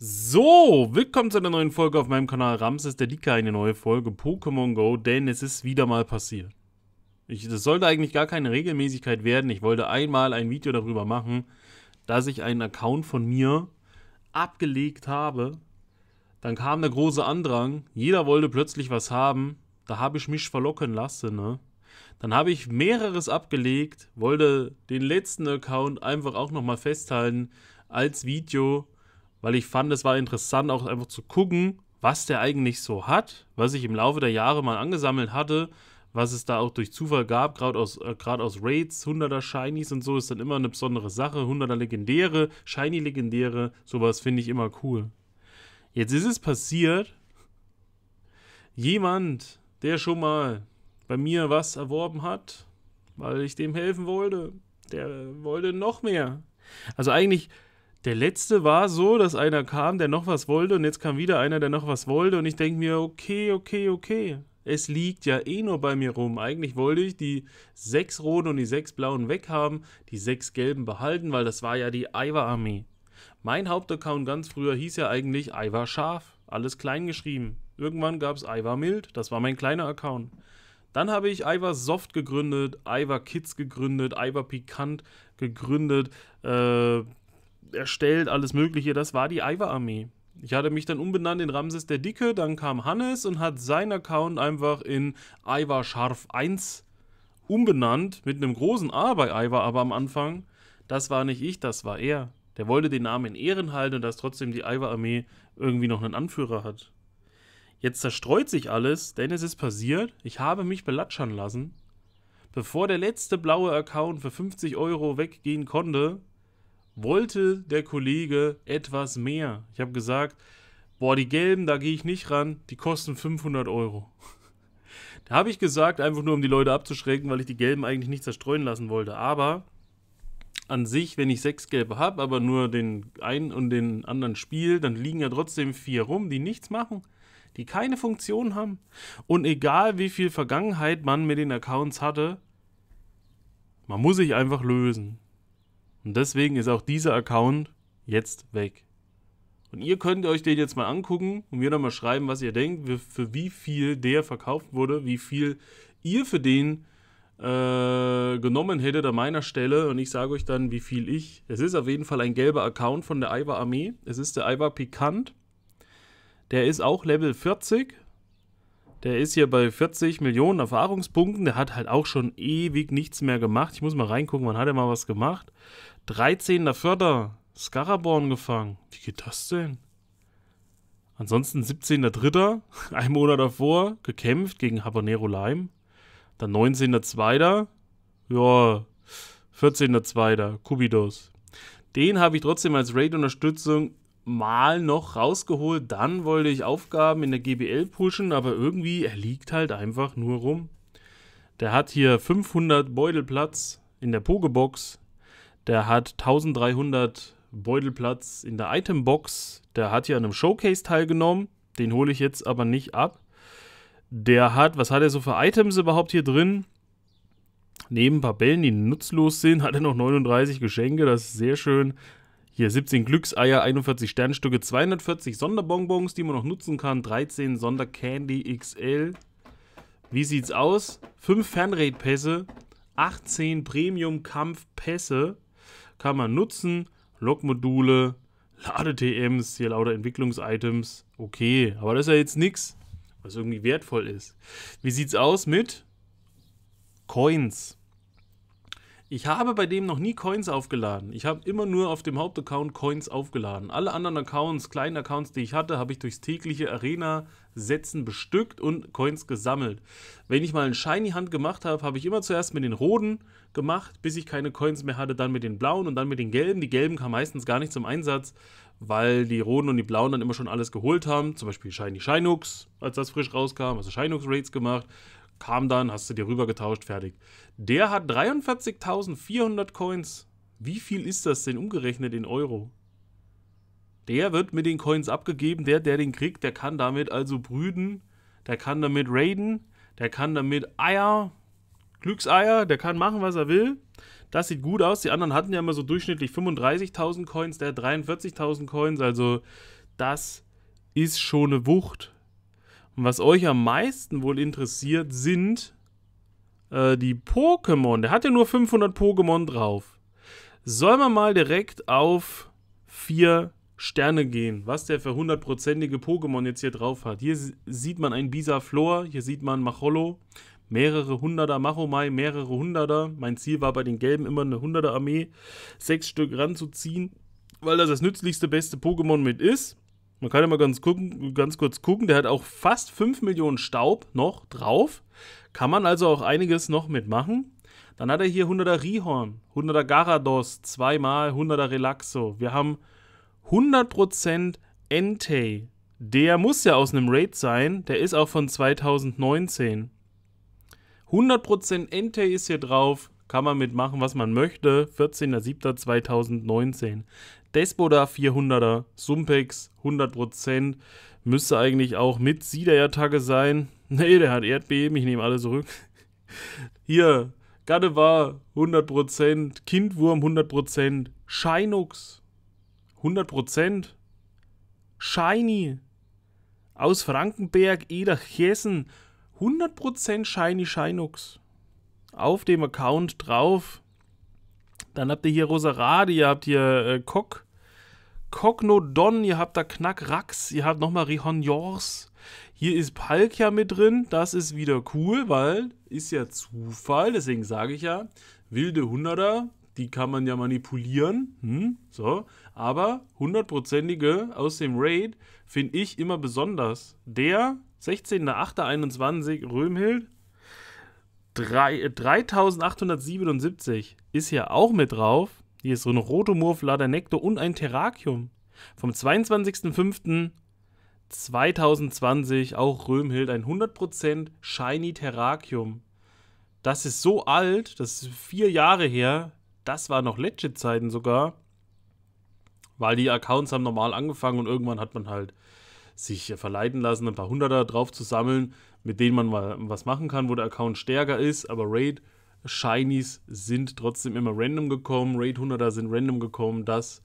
So, willkommen zu einer neuen Folge auf meinem Kanal Ramses der Dika, eine neue Folge Pokémon Go, denn es ist wieder mal passiert. Ich, das sollte eigentlich gar keine Regelmäßigkeit werden, ich wollte einmal ein Video darüber machen, dass ich einen Account von mir abgelegt habe. Dann kam der große Andrang, jeder wollte plötzlich was haben, da habe ich mich verlocken lassen, ne? Dann habe ich mehreres abgelegt, wollte den letzten Account einfach auch nochmal festhalten als Video, weil ich fand, es war interessant, auch einfach zu gucken, was der eigentlich so hat, was ich im Laufe der Jahre mal angesammelt hatte, was es da auch durch Zufall gab, gerade aus, äh, aus Raids, 100er Shinies und so, ist dann immer eine besondere Sache. 100er Legendäre, Shiny Legendäre, sowas finde ich immer cool. Jetzt ist es passiert, jemand, der schon mal bei mir was erworben hat, weil ich dem helfen wollte, der wollte noch mehr. Also eigentlich der letzte war so, dass einer kam, der noch was wollte, und jetzt kam wieder einer, der noch was wollte, und ich denke mir, okay, okay, okay. Es liegt ja eh nur bei mir rum. Eigentlich wollte ich die sechs roten und die sechs blauen weghaben, die sechs gelben behalten, weil das war ja die Ivar-Armee. Mein Hauptaccount ganz früher hieß ja eigentlich Ivar Scharf, alles klein geschrieben. Irgendwann gab es Ivar Mild, das war mein kleiner Account. Dann habe ich Ivar Soft gegründet, Ivar Kids gegründet, Ivar Pikant gegründet, äh, erstellt, alles Mögliche. Das war die Iva-Armee. Ich hatte mich dann umbenannt in Ramses der Dicke, dann kam Hannes und hat seinen Account einfach in Iva Scharf 1 umbenannt, mit einem großen A bei Iva aber am Anfang. Das war nicht ich, das war er. Der wollte den Namen in Ehren halten und dass trotzdem die Iva-Armee irgendwie noch einen Anführer hat. Jetzt zerstreut sich alles, denn es ist passiert, ich habe mich belatschern lassen. Bevor der letzte blaue Account für 50 Euro weggehen konnte, wollte der Kollege etwas mehr. Ich habe gesagt, boah, die gelben, da gehe ich nicht ran, die kosten 500 Euro. da habe ich gesagt, einfach nur um die Leute abzuschrecken, weil ich die gelben eigentlich nicht zerstreuen lassen wollte. Aber an sich, wenn ich sechs gelbe habe, aber nur den einen und den anderen spiele, dann liegen ja trotzdem vier rum, die nichts machen, die keine Funktion haben. Und egal wie viel Vergangenheit man mit den Accounts hatte, man muss sich einfach lösen. Und deswegen ist auch dieser Account jetzt weg. Und ihr könnt euch den jetzt mal angucken und mir dann mal schreiben, was ihr denkt, für wie viel der verkauft wurde, wie viel ihr für den äh, genommen hättet an meiner Stelle. Und ich sage euch dann, wie viel ich. Es ist auf jeden Fall ein gelber Account von der Ivar Armee. Es ist der Ivar Pikant. Der ist auch Level 40, der ist hier bei 40 Millionen Erfahrungspunkten. Der hat halt auch schon ewig nichts mehr gemacht. Ich muss mal reingucken, wann hat er mal was gemacht? 13. Förder, Scaraborn gefangen. Wie geht das denn? Ansonsten 17.3., ein Monat davor, gekämpft gegen Habanero Lime. Dann 19.2., ja, 14.2., Kubidos. Den habe ich trotzdem als Raid-Unterstützung mal noch rausgeholt, dann wollte ich Aufgaben in der GBL pushen, aber irgendwie, er liegt halt einfach nur rum. Der hat hier 500 Beutelplatz in der Pogebox, der hat 1300 Beutelplatz in der Itembox, der hat hier an einem Showcase teilgenommen, den hole ich jetzt aber nicht ab. Der hat, was hat er so für Items überhaupt hier drin? Neben ein paar Bällen, die nutzlos sind, hat er noch 39 Geschenke, das ist sehr schön. Hier 17 Glückseier, 41 Sternstücke, 240 Sonderbonbons, die man noch nutzen kann, 13 Sondercandy XL. Wie sieht's aus? 5 Fernredpässe, 18 Premium-Kampfpässe kann man nutzen, Logmodule, Ladetms, hier lauter Entwicklungs-Items. Okay, aber das ist ja jetzt nichts, was irgendwie wertvoll ist. Wie sieht's aus mit Coins? Ich habe bei dem noch nie Coins aufgeladen. Ich habe immer nur auf dem Hauptaccount Coins aufgeladen. Alle anderen Accounts, kleinen Accounts, die ich hatte, habe ich durchs tägliche Arena-Setzen bestückt und Coins gesammelt. Wenn ich mal einen Shiny-Hand gemacht habe, habe ich immer zuerst mit den roten gemacht, bis ich keine Coins mehr hatte, dann mit den blauen und dann mit den gelben. Die gelben kamen meistens gar nicht zum Einsatz, weil die roten und die blauen dann immer schon alles geholt haben. Zum Beispiel Shiny Shinux, als das frisch rauskam, also shinux rates gemacht. Kam dann, hast du dir rübergetauscht, fertig. Der hat 43.400 Coins. Wie viel ist das denn umgerechnet in Euro? Der wird mit den Coins abgegeben. Der, der den kriegt, der kann damit also brüten. Der kann damit raiden. Der kann damit Eier, Glückseier. Der kann machen, was er will. Das sieht gut aus. Die anderen hatten ja immer so durchschnittlich 35.000 Coins. Der 43.000 Coins. Also das ist schon eine Wucht. Und was euch am meisten wohl interessiert, sind äh, die Pokémon. Der hat ja nur 500 Pokémon drauf. Sollen wir mal direkt auf vier Sterne gehen, was der für hundertprozentige Pokémon jetzt hier drauf hat. Hier sieht man ein Bisaflor, hier sieht man Macholo, mehrere Hunderter Machomai, mehrere Hunderter. Mein Ziel war bei den Gelben immer eine Hunderter Armee, sechs Stück ranzuziehen, weil das das nützlichste, beste Pokémon mit ist. Man kann ja mal ganz, gucken, ganz kurz gucken, der hat auch fast 5 Millionen Staub noch drauf. Kann man also auch einiges noch mitmachen. Dann hat er hier 100er Rihorn, 100er Garados, zweimal 100er Relaxo. Wir haben 100% Entei. Der muss ja aus einem Raid sein, der ist auch von 2019. 100% Entei ist hier drauf, kann man mitmachen, was man möchte. 14.07.2019. Despoda 400er, Sumpex 100%. Müsste eigentlich auch mit Siederjagdtage sein. Nee, der hat Erdbeben, ich nehme alle zurück. Hier, Gadewa 100%, Kindwurm 100%, Scheinux 100%, Shiny aus Frankenberg, Eder, Hessen 100% Shiny Scheinux auf dem Account drauf. Dann habt ihr hier Roserade, ihr habt hier äh, Cock, Cognodon, ihr habt da Knackrax, ihr habt nochmal Rihonjors. Hier ist Palkia mit drin, das ist wieder cool, weil ist ja Zufall, deswegen sage ich ja, wilde Hunderter, die kann man ja manipulieren, hm, so, aber hundertprozentige aus dem Raid finde ich immer besonders. Der 16.8.21 Römhild 3877 äh, ist hier auch mit drauf. Hier ist so ein Rotomorph, Ladernekto und ein Terrakium. Vom 22.05.2020 auch Röhmhild, ein 100% Shiny Terrakium. Das ist so alt, das ist vier Jahre her. Das war noch Legit-Zeiten sogar. Weil die Accounts haben normal angefangen und irgendwann hat man halt sich verleiten lassen, ein paar Hunderter drauf zu sammeln, mit denen man mal was machen kann, wo der Account stärker ist, aber Raid Shinies sind trotzdem immer random gekommen, Raid Hunderter sind random gekommen, das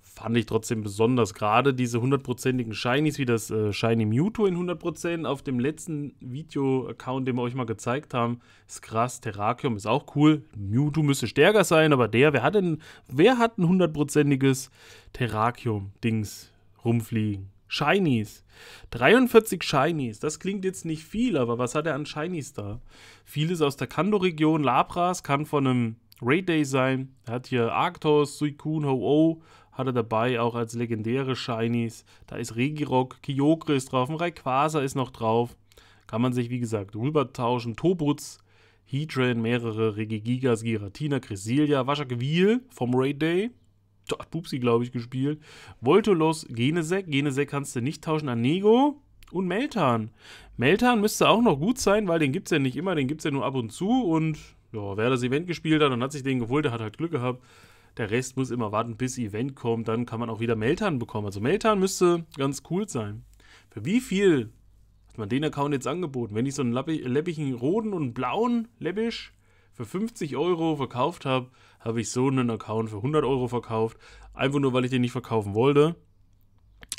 fand ich trotzdem besonders. Gerade diese hundertprozentigen Shinies, wie das äh, Shiny Mewtwo in 100% auf dem letzten Video-Account, den wir euch mal gezeigt haben, ist krass. Terrakium ist auch cool. Mewtwo müsste stärker sein, aber der, wer hat denn, wer hat ein hundertprozentiges Terrakium-Dings rumfliegen? Shinies. 43 Shinies. Das klingt jetzt nicht viel, aber was hat er an Shinies da? Vieles aus der kando region Labras kann von einem Raid Day sein. Er hat hier Arctos, Suicune, Ho-Oh. Hat er dabei auch als legendäre Shinies. Da ist Regirock, Kyogre ist drauf, ein Rayquaza ist noch drauf. Kann man sich, wie gesagt, rübertauschen. Tobutz, Heatran, mehrere Regigigas, Giratina, Cresselia, Waschakvil vom Raid Day hat Pupsi, glaube ich, gespielt. Voltolos, Genesek. Genesek kannst du nicht tauschen an Nego und Meltan. Meltan müsste auch noch gut sein, weil den gibt es ja nicht immer, den gibt es ja nur ab und zu. Und ja, wer das Event gespielt hat und hat sich den geholt, der hat halt Glück gehabt. Der Rest muss immer warten, bis Event kommt. Dann kann man auch wieder Meltan bekommen. Also Meltan müsste ganz cool sein. Für wie viel hat man den Account jetzt angeboten? Wenn ich so einen Lappich, läppigen roten und blauen Läppisch für 50 Euro verkauft habe, habe ich so einen Account für 100 Euro verkauft. Einfach nur, weil ich den nicht verkaufen wollte.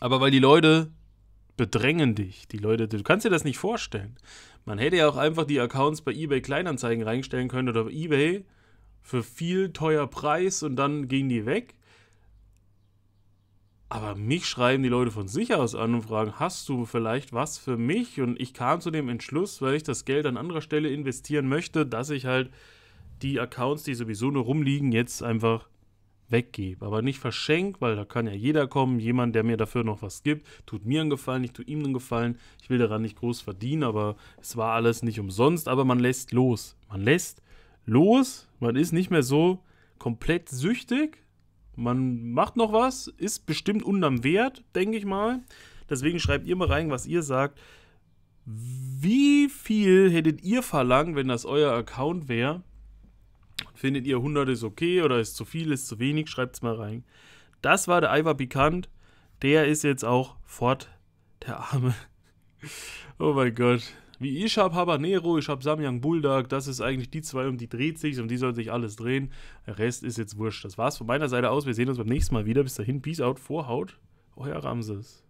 Aber weil die Leute bedrängen dich. Die Leute, du kannst dir das nicht vorstellen. Man hätte ja auch einfach die Accounts bei eBay Kleinanzeigen reinstellen können oder eBay für viel teuer Preis und dann gingen die weg. Aber mich schreiben die Leute von sich aus an und fragen, hast du vielleicht was für mich? Und ich kam zu dem Entschluss, weil ich das Geld an anderer Stelle investieren möchte, dass ich halt die Accounts, die sowieso nur rumliegen, jetzt einfach weggebe. Aber nicht verschenkt, weil da kann ja jeder kommen, jemand, der mir dafür noch was gibt, tut mir einen Gefallen, ich tue ihm einen Gefallen. Ich will daran nicht groß verdienen, aber es war alles nicht umsonst, aber man lässt los. Man lässt los, man ist nicht mehr so komplett süchtig, man macht noch was, ist bestimmt unterm Wert, denke ich mal. Deswegen schreibt ihr mal rein, was ihr sagt. Wie viel hättet ihr verlangt, wenn das euer Account wäre? Findet ihr 100 ist okay oder ist zu viel, ist zu wenig? Schreibt es mal rein. Das war der Ivar Pikant. Der ist jetzt auch fort, der Arme. Oh mein Gott wie ich habe Habanero, ich habe Samyang Bulldog, das ist eigentlich die zwei, um die dreht sich, und die soll sich alles drehen. Der Rest ist jetzt wurscht. Das war's von meiner Seite aus. Wir sehen uns beim nächsten Mal wieder. Bis dahin, Peace out, Vorhaut, euer Ramses.